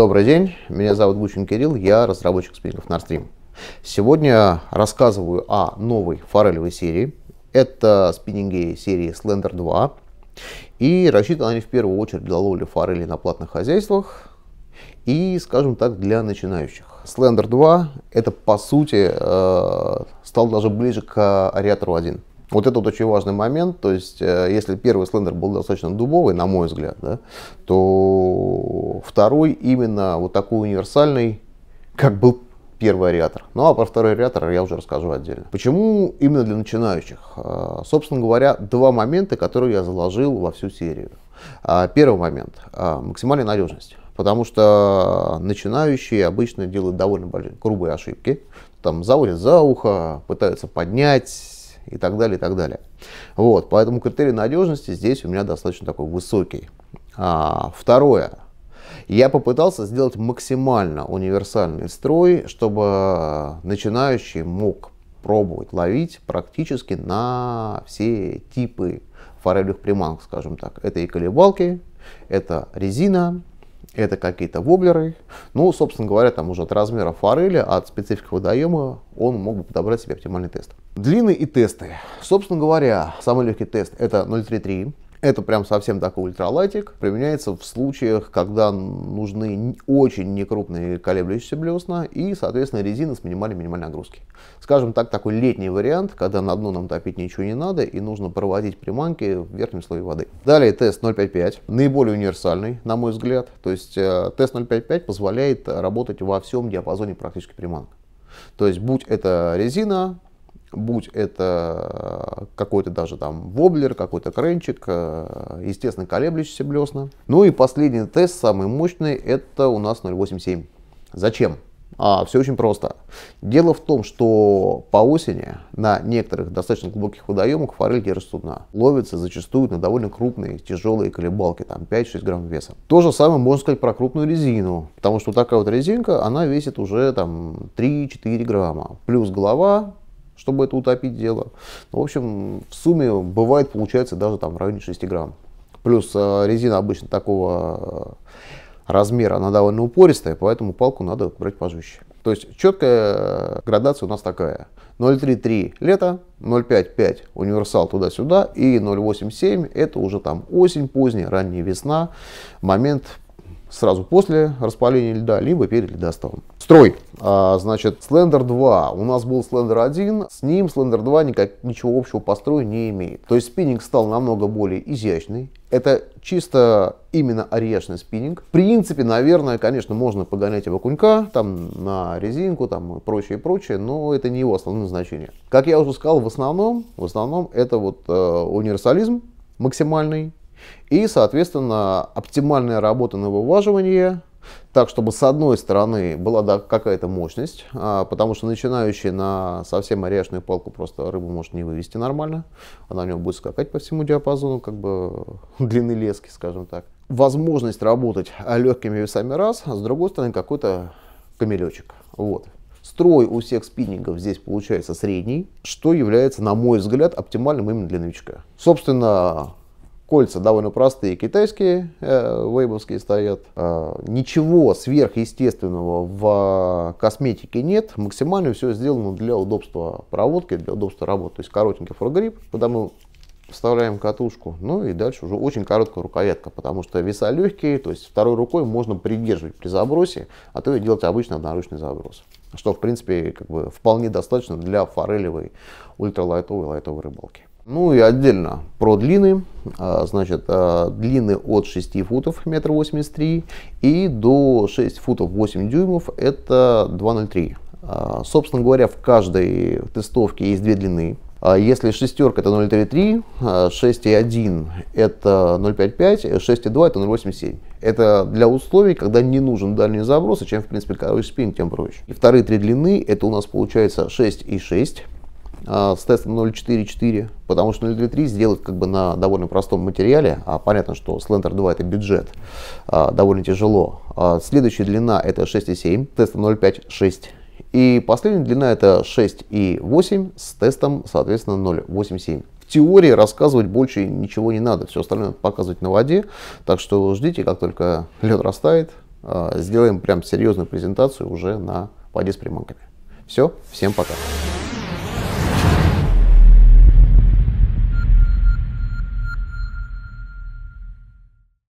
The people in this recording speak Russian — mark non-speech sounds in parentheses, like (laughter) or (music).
Добрый день, меня зовут Гучин Кирилл, я разработчик спикеров Nordstream. Сегодня рассказываю о новой форелевой серии. Это спиннинги серии Slender 2. И рассчитаны они в первую очередь для ловли форели на платных хозяйствах и, скажем так, для начинающих. Slender 2 это по сути э, стал даже ближе к Ариатору 1. Вот это вот очень важный момент. То есть, э, если первый слендер был достаточно дубовый, на мой взгляд, да, то второй именно вот такой универсальный, как был первый ариатор. Ну а про второй ариатор я уже расскажу отдельно. Почему именно для начинающих? Э, собственно говоря, два момента, которые я заложил во всю серию. Э, первый момент – максимальная надежность. Потому что начинающие обычно делают довольно большие грубые ошибки. Там заводят за ухо, пытаются поднять, и так далее, и так далее. Вот, поэтому критерий надежности здесь у меня достаточно такой высокий. А, второе. Я попытался сделать максимально универсальный строй, чтобы начинающий мог пробовать ловить практически на все типы форелевых приманок, скажем так. Это и колебалки, это резина, это какие-то воблеры. Ну, собственно говоря, там уже от размера форели, от специфики водоема он мог бы подобрать себе оптимальный тест. Длины и тесты. Собственно говоря, самый легкий тест это 033 это прям совсем такой ультралайтик. Применяется в случаях, когда нужны очень некрупные колеблющиеся блесна и, соответственно, резина с минимальной минимальной нагрузки. Скажем так, такой летний вариант, когда на дно нам топить ничего не надо и нужно проводить приманки в верхнем слое воды. Далее тест 055, наиболее универсальный, на мой взгляд. То есть э, тест 055 позволяет работать во всем диапазоне практически приманок. То есть будь это резина, будь это э, какой-то даже там воблер, какой-то кренчик, э, естественно, колеблющиеся блесна. Ну и последний тест, самый мощный, это у нас 0.87. Зачем? А, все очень просто. Дело в том, что по осени на некоторых достаточно глубоких водоемах форель держится дна. Ловится зачастую на довольно крупные тяжелые колебалки, там 5-6 грамм веса. То же самое можно сказать про крупную резину, потому что такая вот резинка, она весит уже там 3-4 грамма. Плюс голова, чтобы это утопить дело. Ну, в общем, в сумме бывает, получается, даже там в районе 6 грамм. Плюс э, резина обычно такого э, размера, она довольно упористая, поэтому палку надо брать пожестче. То есть четкая э, градация у нас такая. 0,33 лето, 0,55 универсал туда-сюда и 0,87 это уже там осень, поздняя, ранняя весна, момент сразу после распаления льда, либо перед ледосталом. Строй. А, значит, слендер 2. У нас был слендер 1, с ним слендер 2 никак, ничего общего по строю не имеет. То есть спиннинг стал намного более изящный. Это чисто именно орешный спиннинг. В принципе, наверное, конечно, можно погонять его кунька, там на резинку, там и прочее, прочее, но это не его основное значение. Как я уже сказал, в основном, в основном это вот э, универсализм максимальный, и, соответственно, оптимальная работа на вываживание, так, чтобы с одной стороны была какая-то мощность, а, потому что начинающий на совсем орешную палку просто рыбу может не вывести нормально, она у него будет скакать по всему диапазону, как бы (laughs) длины лески, скажем так. Возможность работать легкими весами раз, а с другой стороны какой-то камелечек. Вот. Строй у всех спиннингов здесь получается средний, что является, на мой взгляд, оптимальным именно для новичка. Собственно, Кольца довольно простые, китайские, э, вейбовские стоят. А, ничего сверхъестественного в косметике нет. Максимально все сделано для удобства проводки, для удобства работы. То есть коротенький форгрип, куда мы вставляем катушку, ну и дальше уже очень короткая рукоятка, потому что веса легкие, то есть второй рукой можно придерживать при забросе, а то и делать обычно одноручный заброс, что в принципе как бы вполне достаточно для форелевой ультралайтовой лайтовой рыбалки. Ну и отдельно про длины. А, значит, а, длины от 6 футов, метр восемьдесят три, и до 6 футов 8 дюймов, это 2,03. А, собственно говоря, в каждой тестовке есть две длины. Если шестерка это 0,33, 6,1 это 0,55, 6,2 это 0,87. Это для условий, когда не нужен дальний заброс, и чем, в принципе, короче спин, тем проще. И вторые три длины это у нас получается и 6,6, а, с тестом 0.4.4, потому что 0.2.3 сделать как бы на довольно простом материале, а понятно, что Slender 2 это бюджет, а, довольно тяжело. А следующая длина это 6.7, тестом 0.5.6. И последняя длина это 6.8 с тестом, соответственно, 0.8.7 теории рассказывать больше ничего не надо. Все остальное показывать на воде. Так что ждите, как только лед растает, сделаем прям серьезную презентацию уже на воде с приманками. Все, всем пока.